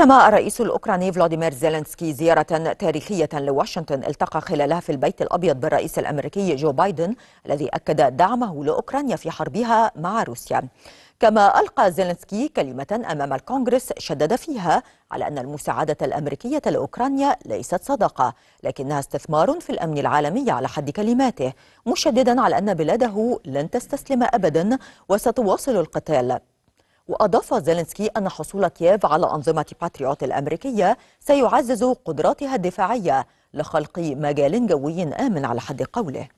ختم الرئيس الأوكراني فلاديمير زيلنسكي زيارة تاريخية لواشنطن التقى خلالها في البيت الأبيض بالرئيس الأمريكي جو بايدن الذي أكد دعمه لأوكرانيا في حربها مع روسيا كما ألقى زيلنسكي كلمة أمام الكونغرس شدد فيها على أن المساعدة الأمريكية لأوكرانيا ليست صدقة لكنها استثمار في الأمن العالمي على حد كلماته مشددا على أن بلاده لن تستسلم أبدا وستواصل القتال وأضاف زيلنسكي أن حصول كييف على أنظمة باتريوت الأمريكية سيعزز قدراتها الدفاعية لخلق مجال جوي آمن على حد قوله